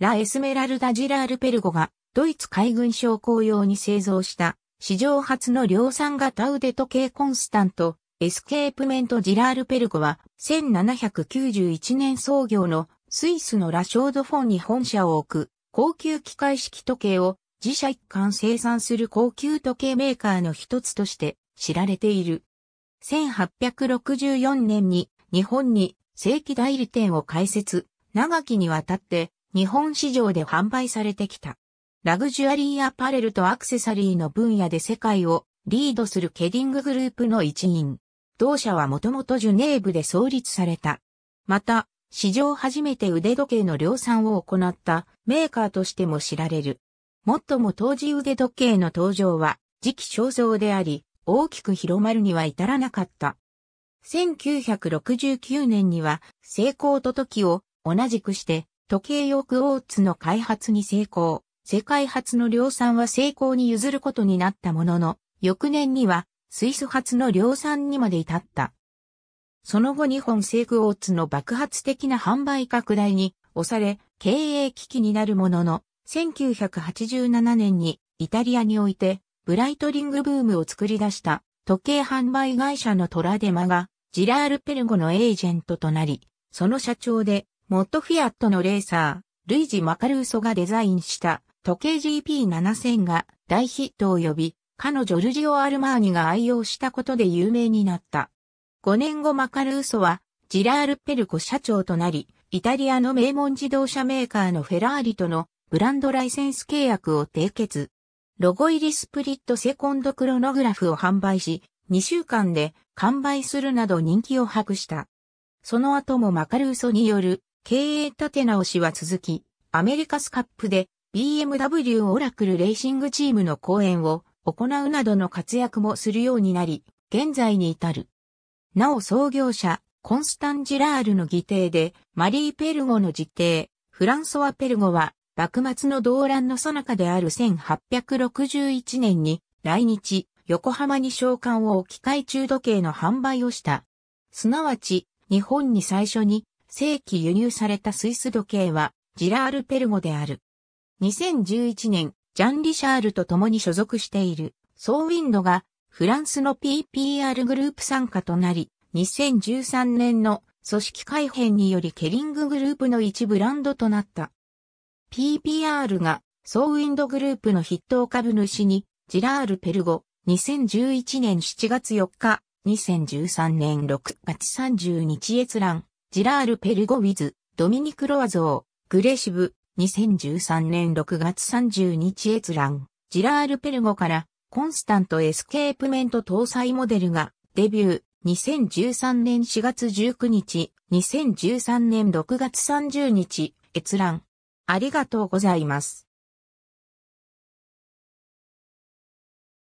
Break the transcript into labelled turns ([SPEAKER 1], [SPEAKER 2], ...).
[SPEAKER 1] ラ・エスメラルダ・ジラール・ペルゴが、ドイツ海軍将校用に製造した、史上初の量産型腕時計コンスタント、エスケープメント・ジラール・ペルゴは、1791年創業のスイスのラショードフォンに本社を置く、高級機械式時計を自社一貫生産する高級時計メーカーの一つとして知られている。1864年に日本に正規代理店を開設、長きにわたって日本市場で販売されてきた。ラグジュアリーアパレルとアクセサリーの分野で世界をリードするケディンググループの一員。同社はもともとジュネーブで創立された。また、史上初めて腕時計の量産を行ったメーカーとしても知られる。もっとも当時腕時計の登場は時期尚早であり、大きく広まるには至らなかった。1969年には、成功と時を同じくして時計用クォーツの開発に成功。世界初の量産は成功に譲ることになったものの、翌年にはスイス初の量産にまで至った。その後日本製クォーツの爆発的な販売拡大に押され、経営危機になるものの、1987年にイタリアにおいてブライトリングブームを作り出した時計販売会社のトラデマがジラール・ペルゴのエージェントとなり、その社長でモットフィアットのレーサー、ルイジ・マカルーソがデザインした時計 GP7000 が大ヒットを呼び、彼女ルジオ・アルマーニが愛用したことで有名になった。5年後マカルーソは、ジラール・ペルコ社長となり、イタリアの名門自動車メーカーのフェラーリとのブランドライセンス契約を締結。ロゴ入りスプリットセコンドクロノグラフを販売し、2週間で完売するなど人気を博した。その後もマカルーソによる経営立て直しは続き、アメリカスカップで BMW オラクルレーシングチームの講演を行うなどの活躍もするようになり、現在に至る。なお創業者、コンスタンジラールの議定で、マリー・ペルゴの辞定、フランソワ・ペルゴは、幕末の動乱の最中である1861年に、来日、横浜に召喚を置き換え中時計の販売をした。すなわち、日本に最初に正規輸入されたスイス時計は、ジラール・ペルゴである。2011年、ジャン・リシャールと共に所属している、ソーウィンドが、フランスの PPR グループ参加となり、2013年の組織改編によりケリンググループの一ブランドとなった。PPR がソーウィンドグループの筆頭株主にジラール・ペルゴ2011年7月4日2013年6月30日閲覧ジラール・ペルゴウィズ、ドミニク・ロアゾー、グレシブ、2013年6月30日閲覧、ジラール・ペルゴからコンスタントエスケープメント搭載モデルがデビュー。2013年4月19日、2013年6月30日、閲覧。ありがとうございます。